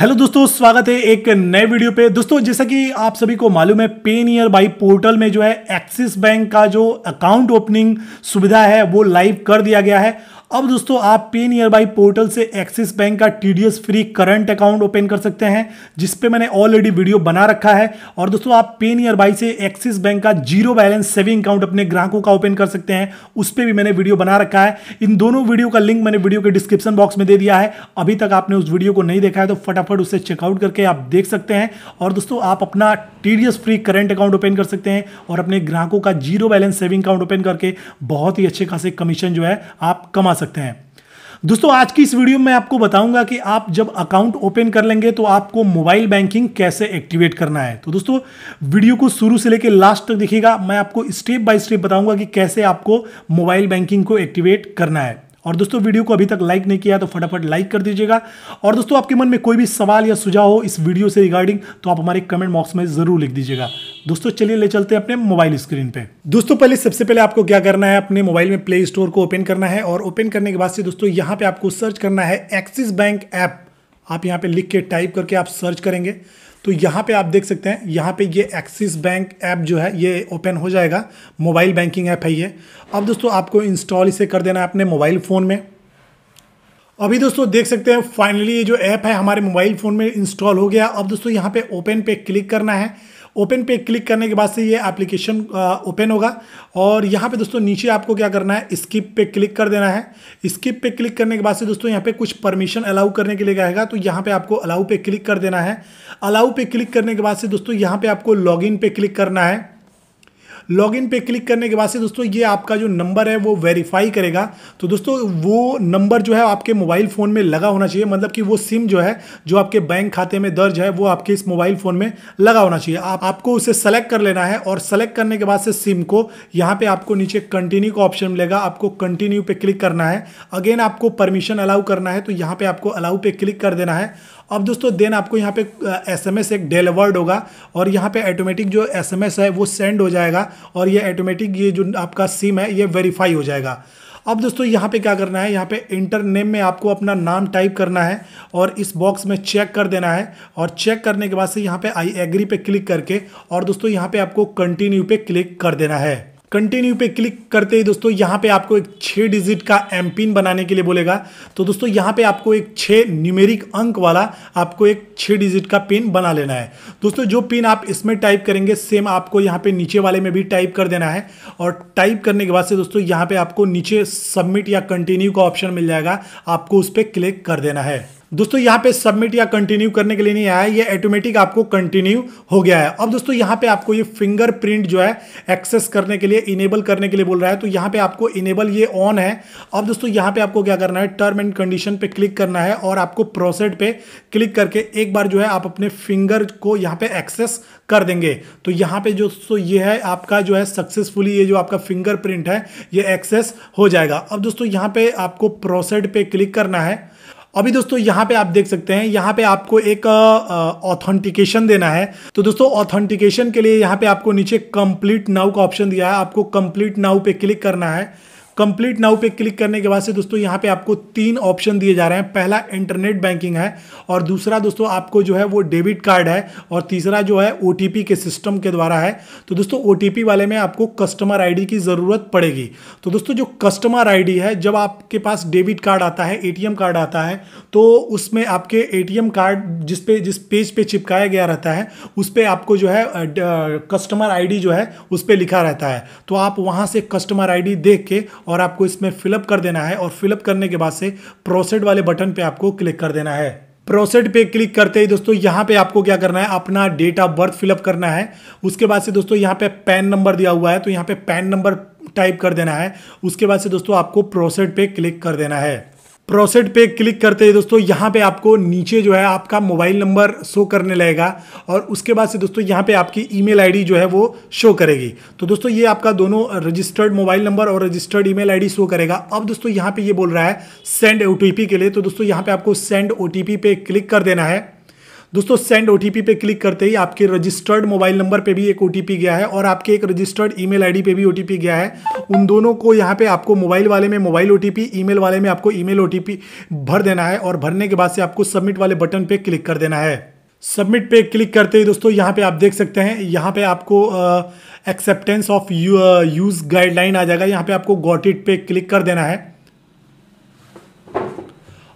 hello दोस्तों स्वागत है एक नए वीडियो पे दोस्तों जैसा कि आप सभी को मालूम है पे नियर बाई पोर्टल में जो है एक्सिस बैंक का जो अकाउंट ओपनिंग सुविधा है वो लाइव कर दिया गया है अब दोस्तों आप पे नियर बाई पोर्टल से एक्सिस बैंक का T free current account open कर सकते हैं जिसपे मैंने ऑलरेडी वीडियो बना रखा है और दोस्तों आप पे नियर बाई से एक्सिस बैंक का जीरो बैलेंस सेविंग अकाउंट अपने ग्राहकों का ओपन कर सकते हैं उस पर भी मैंने वीडियो बना रखा है इन दोनों वीडियो का लिंक मैंने वीडियो के डिस्क्रिप्शन बॉक्स में दे दिया है अभी तक आपने उस वीडियो को नहीं देखा है तो फटाफट उसे चेकआउट करके आप देख सकते हैं और दोस्तों आप अपना T free current account open कर सकते हैं और अपने ग्राहकों का zero balance saving account open करके बहुत ही अच्छे खासे कमीशन जो है आप कमा सकते हैं दोस्तों आज की इस वीडियो में आपको बताऊंगा कि आप जब अकाउंट ओपन कर लेंगे तो आपको मोबाइल बैंकिंग कैसे एक्टिवेट करना है तो दोस्तों वीडियो को शुरू से लेकर लास्ट तक देखिएगा मैं आपको स्टेप बाय स्टेप बताऊंगा कि कैसे आपको मोबाइल बैंकिंग को एक्टिवेट करना है और दोस्तों वीडियो को अभी तक लाइक नहीं किया तो फटाफट लाइक कर दीजिएगा और दोस्तों आपके मन में कोई भी सवाल या सुझाव हो इस वीडियो से रिगार्डिंग तो आप हमारे कमेंट बॉक्स में ज़रूर लिख दीजिएगा दोस्तों चलिए ले चलते हैं अपने मोबाइल स्क्रीन पे दोस्तों पहले सबसे पहले आपको क्या करना है अपने मोबाइल में प्ले स्टोर को ओपन करना है और ओपन करने के बाद से दोस्तों यहाँ पे आपको सर्च करना है एक्सिस बैंक ऐप आप यहाँ पे लिख के टाइप करके आप सर्च करेंगे तो यहाँ पे आप देख सकते हैं यहाँ पे ये एक्सिस बैंक ऐप जो है ये ओपन हो जाएगा मोबाइल बैंकिंग ऐप है ये अब दोस्तों आपको इंस्टॉल इसे कर देना है अपने मोबाइल फ़ोन में अभी दोस्तों देख सकते हैं फाइनली ये जो ऐप है हमारे मोबाइल फ़ोन में इंस्टॉल हो गया अब दोस्तों यहाँ पे ओपन पे क्लिक करना है ओपन पे क्लिक करने के बाद से ये एप्लीकेशन ओपन होगा और यहाँ पे दोस्तों नीचे आपको क्या करना है स्किप पे क्लिक कर देना है स्किप पे क्लिक करने के बाद से दोस्तों यहाँ पे कुछ परमिशन अलाउ करने के लिए कहेगा तो यहाँ पे आपको अलाउ पे क्लिक कर देना है अलाउ पे क्लिक करने के बाद से दोस्तों यहाँ पे आपको इन पे क्लिक करना है लॉग इन पे क्लिक करने के बाद से दोस्तों ये आपका जो नंबर है वो वेरीफाई करेगा तो दोस्तों वो नंबर जो है आपके मोबाइल फ़ोन में लगा होना चाहिए मतलब कि वो सिम जो है जो आपके बैंक खाते में दर्ज है वो आपके इस मोबाइल फ़ोन में लगा होना चाहिए आप आपको उसे सेलेक्ट कर लेना है और सेलेक्ट करने के बाद से सिम को यहाँ पर आपको नीचे कंटिन्यू का ऑप्शन मिलेगा आपको कंटिन्यू पे क्लिक करना है अगेन आपको परमिशन अलाउ करना है तो यहाँ पर आपको अलाउ पे क्लिक कर देना है अब दोस्तों देन आपको यहाँ पे एस एम एस एक डेलीवर्ड होगा और यहाँ पे ऑटोमेटिक जो एस एम एस है वो सेंड हो जाएगा और ये ऑटोमेटिक ये जो आपका सिम है ये वेरीफाई हो जाएगा अब दोस्तों यहाँ पे क्या करना है यहाँ पे इंटर नेम में आपको अपना नाम टाइप करना है और इस बॉक्स में चेक कर देना है और चेक करने के बाद से यहाँ पे आई एग्री पे क्लिक करके और दोस्तों यहाँ पे आपको कंटिन्यू पे क्लिक कर देना है कंटिन्यू पे क्लिक करते ही दोस्तों यहाँ पे आपको एक छः डिजिट का एम पिन बनाने के लिए बोलेगा तो दोस्तों यहाँ पे आपको एक छः न्यूमेरिक अंक वाला आपको एक छः डिजिट का पिन बना लेना है दोस्तों जो पिन आप इसमें टाइप करेंगे सेम आपको यहाँ पे नीचे वाले में भी टाइप कर देना है और टाइप करने के बाद से दोस्तों यहाँ पर आपको नीचे सबमिट या कंटिन्यू का ऑप्शन मिल जाएगा आपको उस पर क्लिक कर देना है दोस्तों यहाँ पे सबमिट या कंटिन्यू करने के लिए नहीं आया ये ऑटोमेटिक आपको कंटिन्यू हो गया है अब दोस्तों यहाँ पे आपको ये फिंगरप्रिंट जो है एक्सेस करने के लिए इनेबल करने के लिए बोल रहा है तो यहाँ पे आपको इनेबल ये ऑन है अब दोस्तों यहाँ पे आपको क्या करना है टर्म एंड कंडीशन पे क्लिक करना है और आपको प्रोसेड पे क्लिक करके एक बार जो है आप अपने फिंगर को यहाँ पर एक्सेस कर देंगे तो यहाँ पर दोस्तों ये है आपका जो है सक्सेसफुली ये जो आपका फिंगरप्रिंट है ये एक्सेस हो जाएगा अब दोस्तों यहाँ पर आपको प्रोसेड पे क्लिक करना है अभी दोस्तों यहाँ पे आप देख सकते हैं यहाँ पे आपको एक ऑथेंटिकेशन देना है तो दोस्तों ऑथेंटिकेशन के लिए यहाँ पे आपको नीचे कंप्लीट नाउ का ऑप्शन दिया है आपको कंप्लीट नाउ पे क्लिक करना है कंप्लीट नाउ पे क्लिक करने के बाद से दोस्तों यहाँ पे आपको तीन ऑप्शन दिए जा रहे हैं पहला इंटरनेट बैंकिंग है और दूसरा दोस्तों आपको जो है वो डेबिट कार्ड है और तीसरा जो है ओ के सिस्टम के द्वारा है तो दोस्तों ओ वाले में आपको कस्टमर आई की ज़रूरत पड़ेगी तो दोस्तों जो कस्टमर आई है जब आपके पास डेबिट कार्ड आता है ए कार्ड आता है तो उसमें आपके ए कार्ड जिस पे जिस पेज पे चिपकाया गया रहता है उस पर आपको जो है कस्टमर आईडी जो है उस पर लिखा रहता है तो आप वहाँ से कस्टमर आईडी देख के और आपको इसमें फिलअप कर देना है और फिलअप करने के बाद से प्रोसेड वाले बटन पे आपको क्लिक कर देना है प्रोसेड पे क्लिक करते ही दोस्तों यहाँ पे आपको क्या करना है अपना डेट ऑफ बर्थ फिलअप करना है उसके बाद से दोस्तों यहाँ पे पैन नंबर दिया हुआ है तो यहाँ पे पैन नंबर टाइप कर देना है उसके बाद से दोस्तों आपको प्रोसेड पे क्लिक कर देना है प्रोसेड पे क्लिक करते ही दोस्तों यहाँ पे आपको नीचे जो है आपका मोबाइल नंबर शो करने लगेगा और उसके बाद से दोस्तों यहाँ पे आपकी ईमेल आईडी जो है वो शो करेगी तो दोस्तों ये आपका दोनों रजिस्टर्ड मोबाइल नंबर और रजिस्टर्ड ईमेल आईडी शो करेगा अब दोस्तों यहाँ पे ये बोल रहा है सेंड ओ के लिए तो दोस्तों यहाँ पर आपको सेंड ओ पे क्लिक कर देना है दोस्तों सेंड ओ पे क्लिक करते ही आपके रजिस्टर्ड मोबाइल नंबर पर भी एक ओ गया है और आपके एक रजिस्टर्ड ईमेल आईडी पे भी ओ गया है उन दोनों को यहाँ पे आपको मोबाइल वाले में मोबाइल ओ ईमेल वाले में आपको ईमेल ओ भर देना है और भरने के बाद से आपको सबमिट वाले बटन पे क्लिक कर देना है सबमिट पे क्लिक करते ही दोस्तों यहाँ पे आप देख सकते हैं यहाँ पे आपको एक्सेप्टेंस ऑफ यूज़ गाइडलाइन आ जाएगा यहाँ पे आपको गॉट इट पे क्लिक कर देना है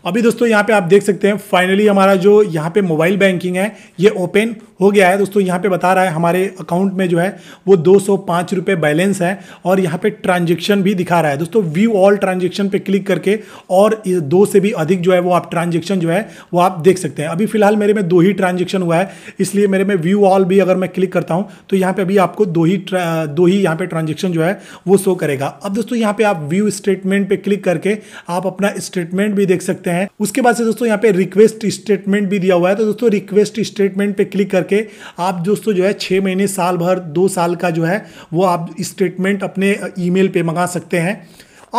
अभी दोस्तों यहाँ पे आप देख सकते हैं फाइनली हमारा जो यहाँ पे मोबाइल बैंकिंग है ये ओपन हो गया है दोस्तों यहाँ पे बता रहा है हमारे अकाउंट में जो है वो दो सौ बैलेंस है और यहाँ पे ट्रांजेक्शन भी दिखा रहा है दोस्तों व्यू ऑल ट्रांजेक्शन पे क्लिक करके और दो से भी अधिक जो है वो आप ट्रांजेक्शन जो है वो आप देख सकते हैं अभी फिलहाल मेरे में दो ही ट्रांजेक्शन हुआ है इसलिए मेरे में व्यू ऑल भी अगर मैं क्लिक करता हूँ तो यहाँ पर अभी आपको दो ही दो ही यहाँ पर ट्रांजेक्शन जो है वो शो करेगा अब दोस्तों यहाँ पर आप व्यू स्टेटमेंट पर क्लिक करके आप अपना स्टेटमेंट भी देख सकते हैं सकते हैं उसके बाद से दोस्तों यहाँ पे रिक्वेस्ट स्टेटमेंट भी दिया हुआ है तो दोस्तों रिक्वेस्ट स्टेटमेंट पे क्लिक करके आप दोस्तों जो है छः महीने साल भर दो साल का जो है वो आप स्टेटमेंट अपने ईमेल पे मंगा सकते हैं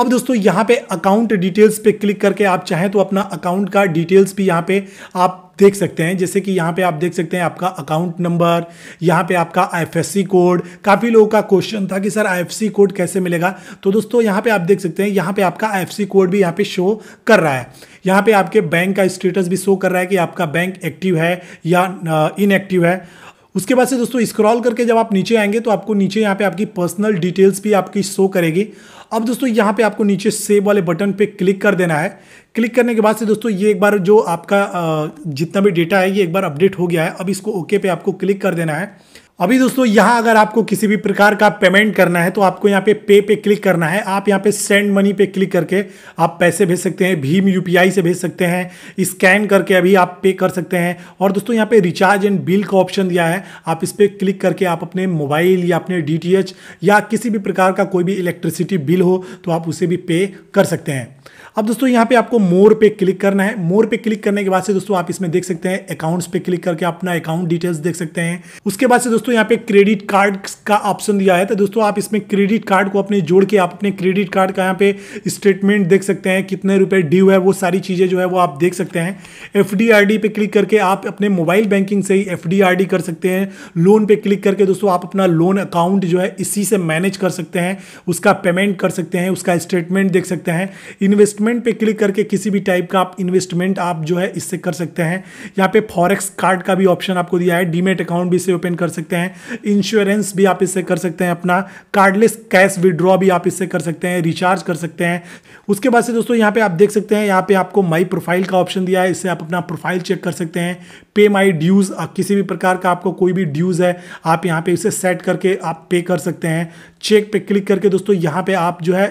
अब दोस्तों यहाँ पे अकाउंट डिटेल्स पे क्लिक करके आप चाहें तो अपना अकाउंट का डिटेल्स भी यहाँ पे आप देख सकते हैं जैसे कि यहाँ पे आप देख सकते हैं आपका अकाउंट नंबर यहाँ पे आपका आईएफएससी कोड काफ़ी लोगों का क्वेश्चन था कि सर आईएफएससी कोड कैसे मिलेगा तो दोस्तों यहाँ पे आप देख सकते हैं यहाँ पे आपका आईएफएससी कोड भी यहाँ पे शो कर रहा है यहाँ पे आपके बैंक का स्टेटस भी शो कर रहा है कि आपका बैंक एक्टिव है या इनएक्टिव है उसके बाद से दोस्तों स्क्रॉल करके जब आप नीचे आएंगे तो आपको नीचे यहाँ पे आपकी पर्सनल डिटेल्स भी आपकी शो करेगी अब दोस्तों यहाँ पे आपको नीचे सेव वाले बटन पे क्लिक कर देना है क्लिक करने के बाद से दोस्तों ये एक बार जो आपका जितना भी डेटा है ये एक बार अपडेट हो गया है अब इसको ओके पे आपको क्लिक कर देना है अभी दोस्तों यहां अगर आपको किसी भी प्रकार का पेमेंट करना है तो आपको यहाँ पे पे पे क्लिक करना है आप यहाँ पे सेंड मनी पे क्लिक करके आप पैसे भेज सकते हैं भीम यूपीआई से भेज सकते हैं स्कैन करके अभी आप पे कर सकते हैं और दोस्तों यहाँ पे रिचार्ज एंड बिल का ऑप्शन दिया है आप इस पर क्लिक करके आप अपने मोबाइल या अपने डी या किसी भी प्रकार का कोई भी इलेक्ट्रिसिटी बिल हो तो आप उसे भी पे कर सकते हैं अब दोस्तों यहाँ पे आपको मोर पे क्लिक करना है मोर पे क्लिक करने के बाद से दोस्तों आप इसमें देख सकते हैं अकाउंट्स पे क्लिक करके अपना अकाउंट डिटेल्स देख सकते हैं उसके बाद से दोस्तों दोस्तों यहाँ पे क्रेडिट कार्ड का ऑप्शन दिया है तो दोस्तों आप इसमें क्रेडिट कार्ड को अपने जोड़ के आप अपने क्रेडिट कार्ड का यहाँ पे स्टेटमेंट देख सकते हैं कितने रुपए ड्यू है वो सारी चीज़ें जो है वो आप देख सकते हैं एफ पे क्लिक करके आप अपने मोबाइल बैंकिंग से ही एफ कर सकते हैं लोन पे क्लिक करके दोस्तों आप अपना लोन अकाउंट जो है इसी से मैनेज कर सकते हैं उसका पेमेंट कर सकते हैं उसका स्टेटमेंट देख सकते हैं इन्वेस्टमेंट पर क्लिक करके किसी भी टाइप का आप इन्वेस्टमेंट आप जो है इससे कर सकते हैं यहाँ पे फॉरेक्स कार्ड का भी ऑप्शन आपको दिया है डीमेट अकाउंट भी इसे ओपन कर सकते हैं सकते हैं इंश्योरेंस भी आप इससे कर सकते हैं अपना कार्डलेस कैश विड्रॉ भी आप इससे कर सकते हैं रिचार्ज कर सकते हैं उसके बाद से दोस्तों यहाँ पे आप देख सकते हैं यहाँ पे आपको माई प्रोफाइल का ऑप्शन दिया है इससे आप अपना प्रोफाइल चेक कर सकते हैं पे माई ड्यूज़ किसी भी प्रकार का आपको कोई भी ड्यूज़ है आप यहाँ पे इसे सेट करके आप पे कर सकते हैं चेक पे क्लिक करके दोस्तों यहाँ पे आप जो है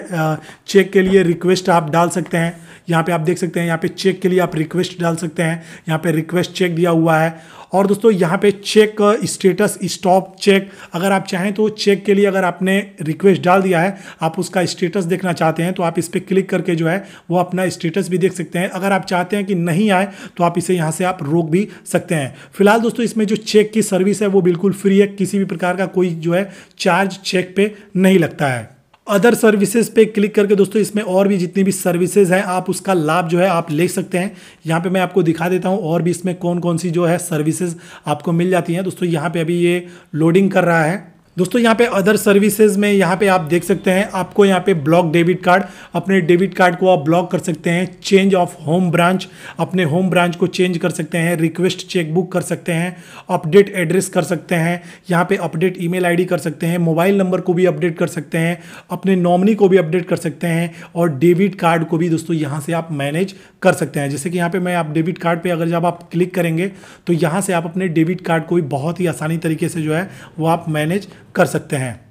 चेक के लिए रिक्वेस्ट आप डाल सकते हैं यहाँ पे आप देख सकते हैं यहाँ पे चेक के लिए आप रिक्वेस्ट डाल सकते हैं यहाँ पे रिक्वेस्ट चेक दिया हुआ है और दोस्तों यहाँ पे चेक स्टेटस स्टॉप चेक अगर आप चाहें तो चेक के लिए अगर आपने रिक्वेस्ट डाल दिया है आप उसका स्टेटस देखना चाहते हैं तो आप इस पर क्लिक करके जो है वो अपना स्टेटस भी देख सकते हैं अगर आप चाहते हैं कि नहीं आए तो आप इसे यहाँ से आप रोक भी सकते हैं फिलहाल दोस्तों इसमें जो चेक की सर्विस है वो बिल्कुल फ्री है किसी भी प्रकार का कोई जो है चार्ज चेक पे नहीं लगता है अदर सर्विसेज पे क्लिक करके दोस्तों इसमें और भी जितनी भी सर्विसेज हैं आप उसका लाभ जो है आप ले सकते हैं यहाँ पे मैं आपको दिखा देता हूँ और भी इसमें कौन कौन सी जो है सर्विसेज आपको मिल जाती हैं दोस्तों यहाँ पे अभी ये लोडिंग कर रहा है दोस्तों यहाँ पे अदर सर्विसेज में यहाँ पे आप देख सकते हैं आपको यहाँ पे ब्लॉक डेबिट कार्ड अपने डेबिट कार्ड को आप ब्लॉक कर सकते हैं चेंज ऑफ होम ब्रांच अपने होम ब्रांच को चेंज कर सकते हैं रिक्वेस्ट चेकबुक कर सकते हैं अपडेट एड्रेस कर सकते हैं यहाँ पे अपडेट ईमेल आईडी कर सकते हैं मोबाइल नंबर को भी अपडेट कर सकते हैं अपने नॉमनी को भी अपडेट कर सकते हैं और डेबिट कार्ड को भी दोस्तों यहाँ से आप मैनेज कर सकते हैं जैसे कि यहाँ पर मैं आप डेबिट कार्ड पर अगर जब आप क्लिक करेंगे तो यहाँ से आप अपने डेबिट कार्ड को भी बहुत ही आसानी तरीके से जो है वो आप मैनेज कर सकते हैं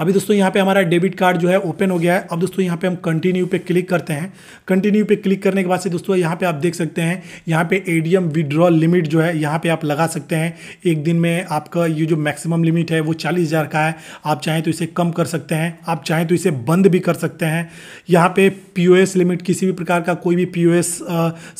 अभी दोस्तों यहाँ पे हमारा डेबिट कार्ड जो है ओपन हो गया है अब दोस्तों यहाँ पे हम कंटिन्यू पे क्लिक करते हैं कंटिन्यू पे क्लिक करने के बाद से दोस्तों यहाँ पे आप देख सकते हैं यहाँ पे एम विड्रॉल लिमिट जो है यहाँ पे आप लगा सकते हैं एक दिन में आपका ये जो मैक्सिमम लिमिट है वो चालीस का है आप चाहें तो इसे कम कर सकते हैं आप चाहें तो इसे बंद भी कर सकते हैं यहाँ पे पी लिमिट किसी भी प्रकार का कोई भी पी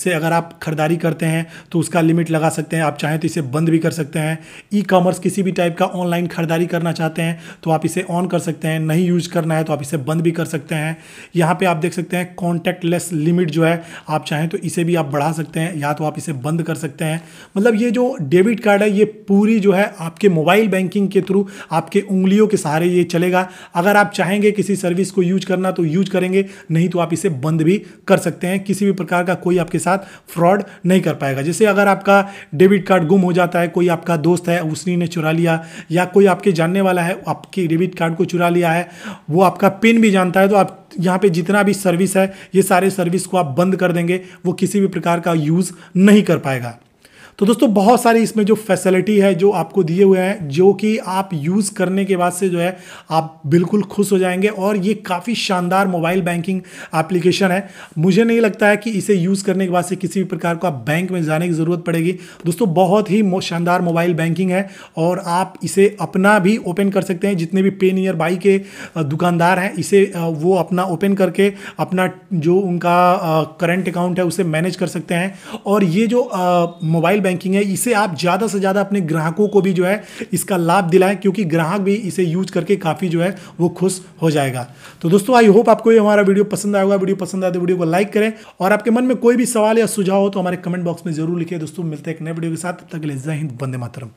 से अगर आप खरीदारी करते हैं तो उसका लिमिट लगा सकते हैं आप चाहें तो इसे बंद भी कर सकते हैं ई कॉमर्स किसी भी टाइप का ऑनलाइन खरीदारी करना चाहते हैं तो आप इसे ऑन ऑन कर सकते हैं नहीं यूज करना है तो आप इसे बंद भी कर सकते हैं यहाँ पे आप देख सकते हैं लेस लिमिट जो है आप चाहें तो इसे भी आप बढ़ा सकते हैं या तो आप इसे बंद कर सकते हैं मतलब ये जो डेबिट कार्ड है ये पूरी जो है आपके मोबाइल बैंकिंग के थ्रू आपके उंगलियों के सहारे ये चलेगा अगर आप चाहेंगे किसी सर्विस को यूज करना तो यूज करेंगे नहीं तो आप इसे बंद भी कर सकते हैं किसी भी प्रकार का कोई आपके साथ फ्रॉड नहीं कर पाएगा जैसे अगर आपका डेबिट कार्ड गुम हो जाता है कोई आपका दोस्त है उसने चुरा लिया या कोई आपके जानने वाला है आपके डेबिट कार्ड कार्ड को चुरा लिया है वो आपका पिन भी जानता है तो आप यहाँ पे जितना भी सर्विस है ये सारे सर्विस को आप बंद कर देंगे वो किसी भी प्रकार का यूज़ नहीं कर पाएगा तो दोस्तों बहुत सारी इसमें जो फैसिलिटी है जो आपको दिए हुए हैं जो कि आप यूज़ करने के बाद से जो है आप बिल्कुल खुश हो जाएंगे और ये काफ़ी शानदार मोबाइल बैंकिंग एप्लीकेशन है मुझे नहीं लगता है कि इसे यूज़ करने के बाद से किसी भी प्रकार को आप बैंक में जाने की ज़रूरत पड़ेगी दोस्तों बहुत ही शानदार मोबाइल बैंकिंग है और आप इसे अपना भी ओपन कर सकते हैं जितने भी पे नियर बाई के दुकानदार हैं इसे वो अपना ओपन करके अपना जो उनका करंट अकाउंट है उसे मैनेज कर सकते हैं और ये जो मोबाइल बैंकिंग है इसे आप ज़्यादा से ज़्यादा अपने ग्राहकों को भी जो है इसका लाभ दिलाएं क्योंकि ग्राहक भी इसे यूज करके काफ़ी जो है वो खुश हो जाएगा तो दोस्तों आई होप आपको ये हमारा वीडियो पसंद आएगा वीडियो पसंद आए तो वीडियो को लाइक करें और आपके मन में कोई भी सवाल या सुझाव हो तो हमारे कमेंट बॉक्स में जरूर लिखे दोस्तों मिलते हैं एक नए वीडियो के साथ तब तक ले जय हिंद बंदे मातरम